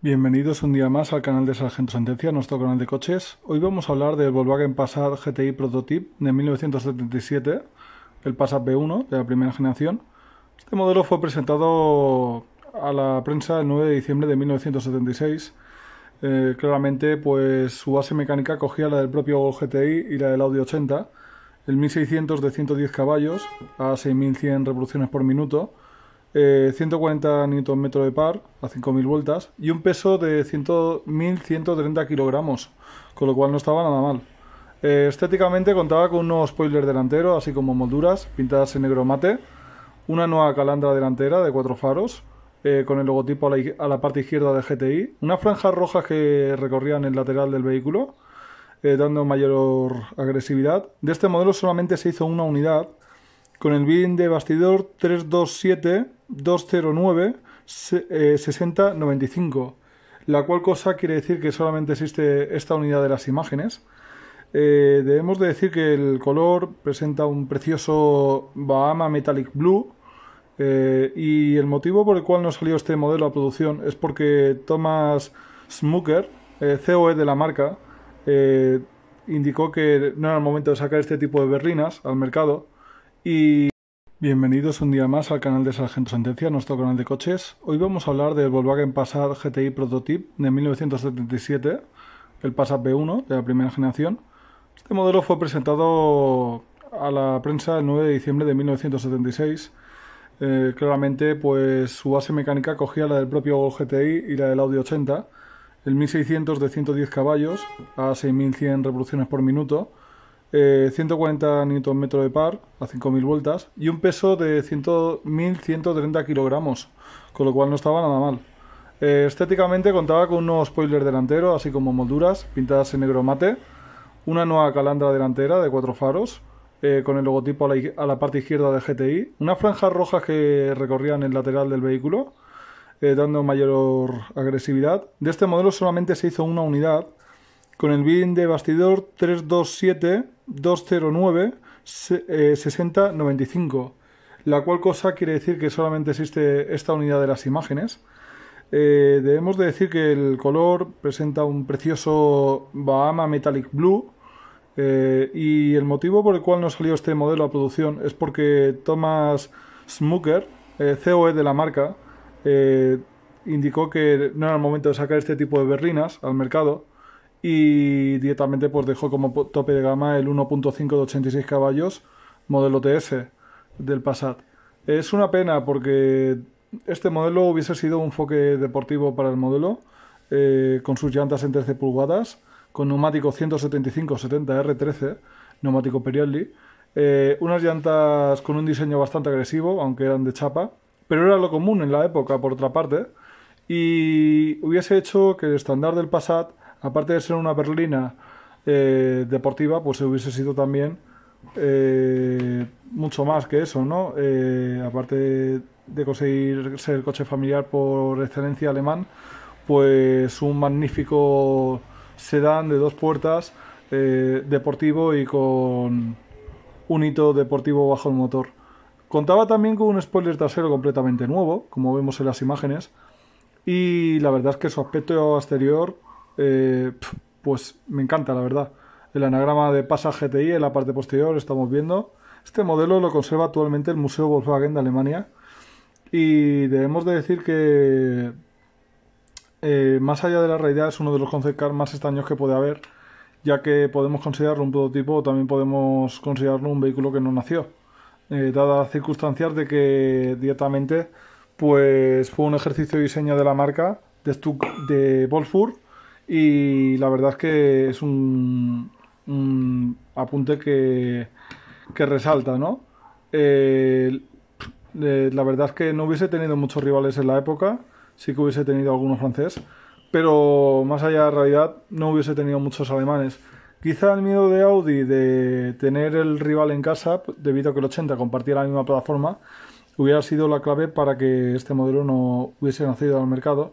Bienvenidos un día más al canal de Sargento Sentencia, nuestro canal de coches. Hoy vamos a hablar del Volkswagen Passat GTI Prototip de 1977, el Passat B1 de la primera generación. Este modelo fue presentado a la prensa el 9 de diciembre de 1976. Eh, claramente, pues su base mecánica cogía la del propio GTI y la del Audi 80, el 1600 de 110 caballos a 6100 revoluciones por minuto 140 eh, Nm de par a 5000 vueltas y un peso de 1.130 kilogramos, con lo cual no estaba nada mal. Eh, estéticamente contaba con unos nuevo spoiler delantero, así como molduras pintadas en negro mate, una nueva calandra delantera de cuatro faros, eh, con el logotipo a la, a la, parte izquierda de GTI, unas franjas rojas que recorrían el lateral del vehículo, dando mayor agresividad. De este modelo solamente se hizo una unidad, con el BIN de bastidor 327-209-6095, eh, la cual cosa quiere decir que solamente existe esta unidad de las imágenes. Eh, debemos de decir que el color presenta un precioso Bahama Metallic Blue eh, y el motivo por el cual no salió este modelo a producción es porque Thomas Smoker COE de la marca, indicó que no era el momento de sacar este tipo de berlinas al mercado y bienvenidos un día más al canal de Sargento Sentencia, nuestro canal de coches. Hoy vamos a hablar del Volkswagen Passat GTI Prototype de 1977, el Passat B1 de la primera generación. Este modelo fue presentado a la prensa el 9 de diciembre de 1976. Eh, claramente, pues su base mecánica cogía la del propio GTI y la del Audi 80, el 1600 de 110 caballos a 6100 revoluciones por minuto eh, 140 Nm de par a 5000 vueltas y un peso de 1130 kilogramos, con lo cual no estaba nada mal. Eh, estéticamente contaba con unos spoilers delantero, así como molduras pintadas en negro mate, una nueva calandra delantera de cuatro faros, eh, con el logotipo a la, parte izquierda de GTI, unas franjas rojas que recorrían el lateral del vehículo, eh, dando mayor agresividad. De este modelo solamente se hizo una unidad con el BIN de bastidor 327-209-6095, eh, la cual cosa quiere decir que solamente existe esta unidad de las imágenes. Eh, debemos de decir que el color presenta un precioso Bahama Metallic Blue eh, y el motivo por el cual no salió este modelo a producción es porque Thomas Smoker, COE de la marca, indicó que no era el momento de sacar este tipo de berlinas al mercado y directamente pues dejó como tope de gama el 1.5 de 86 caballos modelo TS del Passat. Es una pena porque este modelo hubiese sido un enfoque deportivo para el modelo, eh, con sus llantas en 13 pulgadas, con neumático 175-70R13, neumático Pirelli, eh, unas llantas con un diseño bastante agresivo, aunque eran de chapa, pero era lo común en la época, por otra parte, y hubiese hecho que el estándar del Passat aparte de ser una berlina eh, deportiva, pues hubiese sido también eh, mucho más que eso, ¿no? Eh, aparte de conseguir ser el coche familiar por excelencia alemán, pues un magnífico sedán de dos puertas, deportivo y con un hito deportivo bajo el motor. Contaba también con un spoiler trasero completamente nuevo, como vemos en las imágenes, y la verdad es que su aspecto exterior eh, pues me encanta, la verdad. El anagrama de Pasa GTI en la parte posterior estamos viendo. Este modelo lo conserva actualmente el Museo Volkswagen de Alemania. Y debemos de decir que, eh, más allá de la realidad, es uno de los concept cars más extraños que puede haber, ya que podemos considerarlo un prototipo o también podemos considerarlo un vehículo que no nació, eh, dadas las circunstancias de que directamente pues, fue un ejercicio de diseño de la marca de, Stuck, de y la verdad es que es un, apunte que, resalta, ¿no? Eh, eh, la verdad es que no hubiese tenido muchos rivales en la época, sí que hubiese tenido algunos francés, pero más allá de realidad no hubiese tenido muchos alemanes. Quizá el miedo de Audi de tener el rival en casa, debido a que el 80 compartía la misma plataforma, hubiera sido la clave para que este modelo no hubiese nacido al mercado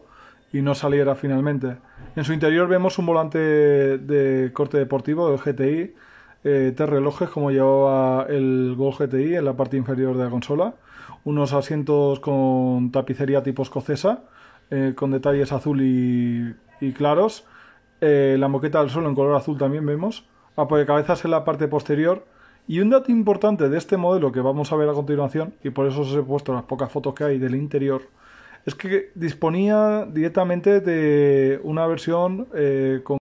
no saliera finalmente. En su interior vemos un volante de corte deportivo del GTI, eh, tres relojes como llevaba el Gol GTI en la parte inferior de la consola, unos asientos con tapicería tipo escocesa, eh, con detalles azul y, claros, eh, la moqueta del suelo en color azul también vemos, apoyacabezas en la parte posterior, y un dato importante de este modelo que vamos a ver a continuación, y por eso os he puesto las pocas fotos que hay del interior, es que disponía directamente de una versión eh, con